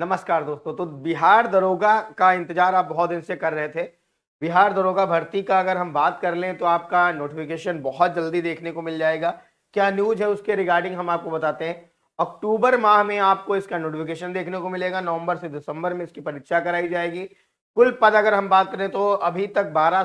नमस्कार दोस्तों तो बिहार दरोगा का इंतजार आप बहुत दिन से कर रहे थे बिहार दरोगा भर्ती का अगर हम बात कर लें तो आपका नोटिफिकेशन बहुत जल्दी देखने को मिल जाएगा क्या न्यूज है उसके रिगार्डिंग हम आपको बताते हैं अक्टूबर माह में आपको इसका नोटिफिकेशन देखने को मिलेगा नवंबर से दिसंबर में इसकी परीक्षा कराई जाएगी कुल पद अगर हम बात करें तो अभी तक बारह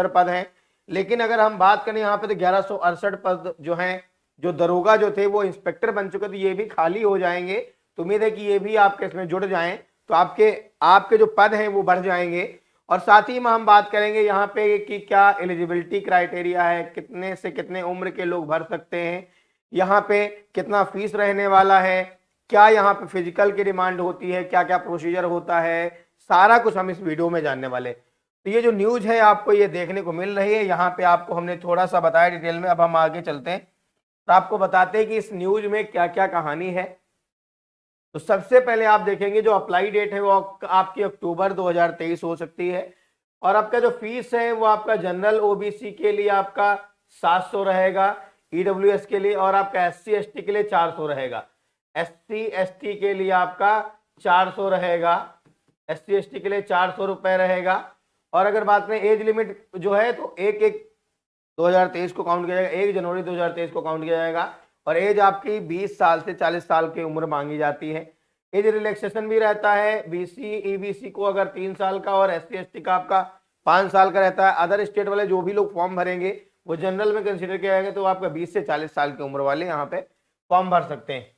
पद हैं लेकिन अगर हम बात करें यहाँ पे तो ग्यारह पद जो हैं जो दरोगा जो थे वो इंस्पेक्टर बन चुके थे तो ये भी खाली हो जाएंगे तो उम्मीद है कि ये भी आपके इसमें जुड़ जाएं तो आपके आपके जो पद हैं वो बढ़ जाएंगे और साथ ही में हम बात करेंगे यहाँ पे कि क्या एलिजिबिलिटी क्राइटेरिया है कितने से कितने उम्र के लोग भर सकते हैं यहाँ पे कितना फीस रहने वाला है क्या यहाँ पे फिजिकल की डिमांड होती है क्या क्या प्रोसीजर होता है सारा कुछ हम इस वीडियो में जानने वाले तो ये जो न्यूज है आपको ये देखने को मिल रही है यहाँ पे आपको हमने थोड़ा सा बताया डिटेल में अब हम आगे चलते हैं तो आपको बताते हैं कि इस न्यूज में क्या क्या कहानी है तो सबसे पहले आप देखेंगे जो अप्लाई डेट है वो आपकी अक्टूबर 2023 हो सकती है और आपका जो फीस है वो आपका जनरल ओबीसी के लिए आपका 700 रहेगा ईडब्ल्यूएस e के लिए और आपका एस सी के लिए 400 रहेगा एस सी के लिए आपका 400 रहेगा एस सी के लिए चार सौ रहेगा और अगर बात करें एज लिमिट जो है तो एक एक 2023 को काउंट किया जाएगा एक जनवरी 2023 को काउंट किया जाएगा और एज आपकी 20 साल से 40 साल की उम्र मांगी जाती है एज रिलैक्सेशन भी रहता है बीसी ईबीसी e को अगर तीन साल का और एस सी का आपका पाँच साल का रहता है अदर स्टेट वाले जो भी लोग फॉर्म भरेंगे वो जनरल में कंसिडर किया जाएगा तो आपका बीस से चालीस साल की उम्र वाले यहाँ पे फॉर्म भर सकते हैं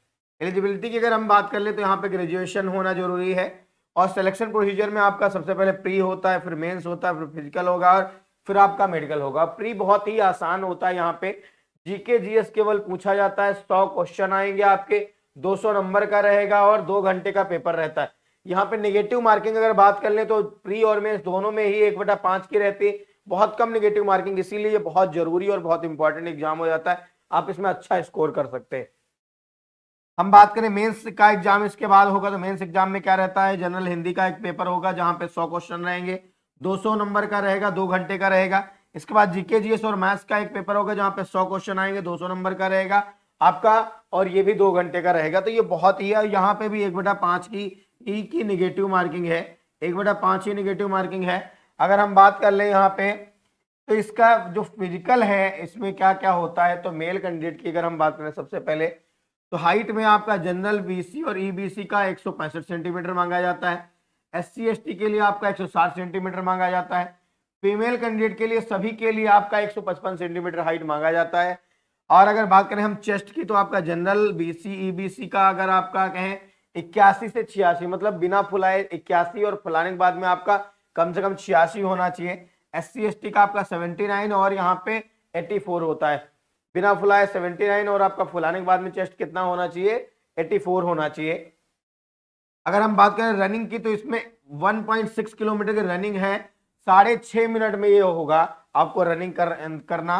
एलिजिबिलिटी की अगर हम बात कर ले तो यहाँ पे ग्रेजुएशन होना जरूरी है और सिलेक्शन प्रोसीजर में आपका सबसे पहले प्री होता है फिर मेंस होता है फिर फिजिकल होगा और फिर आपका मेडिकल होगा प्री बहुत ही आसान होता है यहाँ पे जीके जीएस केवल पूछा जाता है सौ क्वेश्चन आएंगे आपके 200 नंबर का रहेगा और दो घंटे का पेपर रहता है यहाँ पे नेगेटिव मार्किंग अगर बात कर ले तो प्री और मेन्स दोनों में ही एक बटा पांच की रहती है बहुत कम नेगेटिव मार्किंग इसीलिए ये बहुत जरूरी और बहुत इंपॉर्टेंट एग्जाम हो जाता है आप इसमें अच्छा स्कोर कर सकते हैं हम बात करें मेन्स का एग्जाम इसके बाद होगा तो मेन्स एग्जाम में क्या रहता है जनरल हिंदी का एक पेपर होगा जहां पे सौ क्वेश्चन रहेंगे दो नंबर का रहेगा दो घंटे का रहेगा इसके बाद जीके जीएस और मैथ्स का एक पेपर होगा जहां पे 100 क्वेश्चन आएंगे 200 नंबर का रहेगा आपका और ये भी दो घंटे का रहेगा तो ये बहुत ही है यहाँ पे भी एक बटा पांच की ई की निगेटिव मार्किंग है एक बटा पांच ही निगेटिव मार्किंग है अगर हम बात कर ले यहाँ पे तो इसका जो फिजिकल है इसमें क्या क्या होता है तो मेल कैंडिडेट की अगर हम बात करें सबसे पहले तो हाइट में आपका जनरल बीसी और ईबीसी e का 165 सेंटीमीटर मांगा जाता है एस सी के लिए आपका 160 सेंटीमीटर मांगा जाता है फीमेल कैंडिडेट के लिए सभी के लिए आपका 155 सेंटीमीटर हाइट मांगा जाता है और अगर बात करें हम चेस्ट की तो आपका जनरल बीसी ईबीसी का अगर आपका कहें इक्यासी से छियासी मतलब बिना फुलाए इक्यासी और फुलाने के बाद में आपका कम से कम छियासी होना चाहिए एस सी का आपका 79 और यहाँ पे 84 होता है बिना फुलाए 79 और आपका फुलाने के बाद में चेस्ट कितना होना चाहिए 84 होना चाहिए अगर हम बात करें रनिंग की तो इसमें 1.6 किलोमीटर की रनिंग है साढ़े छह मिनट में ये होगा आपको रनिंग कर करना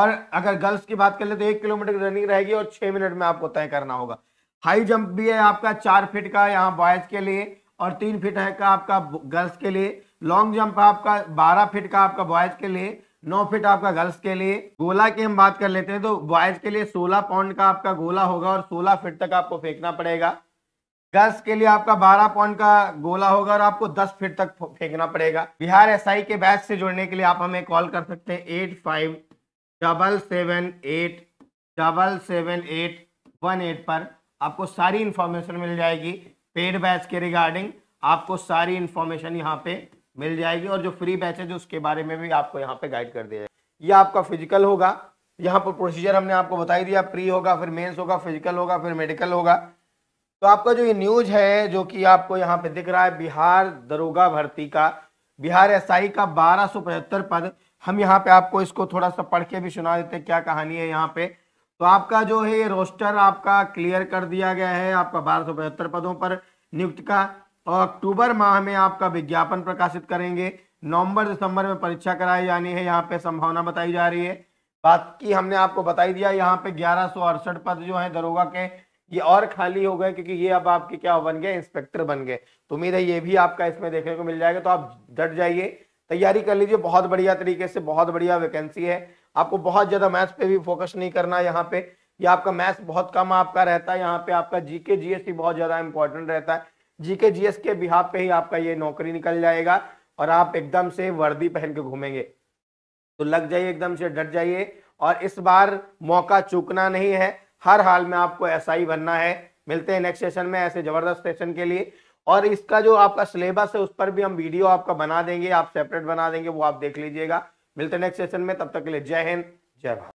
और अगर गर्ल्स की बात कर ले तो एक किलोमीटर की रनिंग रहेगी और छह मिनट में आपको तय करना होगा हाई जंप भी है आपका चार फिट का यहाँ बॉयज़ के लिए और तीन फिट है का आपका गर्ल्स के लिए लॉन्ग जंप आपका बारह फिट का आपका बॉयज़ के लिए नौ फिट आपका गर्ल्स के लिए गोला की हम बात कर लेते हैं तो बॉयज़ के लिए सोलह पाउंड का आपका गोला होगा और सोलह फिट तक आपको फेंकना पड़ेगा गर्ल्स के लिए आपका 12 पॉइंट का गोला होगा और आपको 10 फीट तक फेंकना पड़ेगा बिहार एसआई के बैच से जुड़ने के लिए आप हमें कॉल कर सकते हैं eight five double seven eight double seven eight one eight पर आपको सारी इन्फॉर्मेशन मिल जाएगी पेड बैच के रिगार्डिंग आपको सारी इन्फॉर्मेशन यहाँ पे मिल जाएगी और जो फ्री बैच है जो उसके बारे में भी आपको यहाँ पे गाइड कर दिया जाएगा ये आपका फिजिकल होगा यहाँ पर प्रोसीजर हमने आपको बताई दिया प्री होगा फिर मेंस होगा फिजिकल होगा फिर मेडिकल होगा तो आपका जो ये न्यूज है जो कि आपको यहाँ पे दिख रहा है बिहार दरोगा भर्ती का बिहार एसआई का बारह पद हम यहाँ पे आपको इसको थोड़ा सा पढ़ के भी सुना देते हैं क्या कहानी है यहाँ पे तो आपका जो है ये रोस्टर आपका क्लियर कर दिया गया है आपका बारह पदों पर नियुक्त का और अक्टूबर माह में आपका विज्ञापन प्रकाशित करेंगे नवंबर दिसंबर में परीक्षा कराई जानी है यहाँ पे संभावना बताई जा रही है बात की हमने आपको बताई दिया यहाँ पे ग्यारह पद जो है दरोगा के ये और खाली हो गए क्योंकि ये अब आपके क्या बन गए इंस्पेक्टर बन गए तो उम्मीद है ये भी आपका इसमें देखने को मिल जाएगा तो आप डट जाइए तैयारी कर लीजिए बहुत बढ़िया तरीके से बहुत बढ़िया वैकेंसी है आपको बहुत ज्यादा मैथ्स पे भी फोकस नहीं करना यहाँ पे ये आपका मैथ्स बहुत कम आपका रहता है यहाँ पे आपका जीके जीएस भी बहुत ज्यादा इंपॉर्टेंट रहता है जीके जीएस के बिहार पे ही आपका ये नौकरी निकल जाएगा और आप एकदम से वर्दी पहन के घूमेंगे तो लग जाइए एकदम से डट जाइए और इस बार मौका चूकना नहीं है हर हाल में आपको ऐसा ही बनना है मिलते हैं नेक्स्ट सेशन में ऐसे जबरदस्त सेशन के लिए और इसका जो आपका सिलेबस है उस पर भी हम वीडियो आपका बना देंगे आप सेपरेट बना देंगे वो आप देख लीजिएगा मिलते हैं नेक्स्ट सेशन में तब तक के लिए जय हिंद जय भारत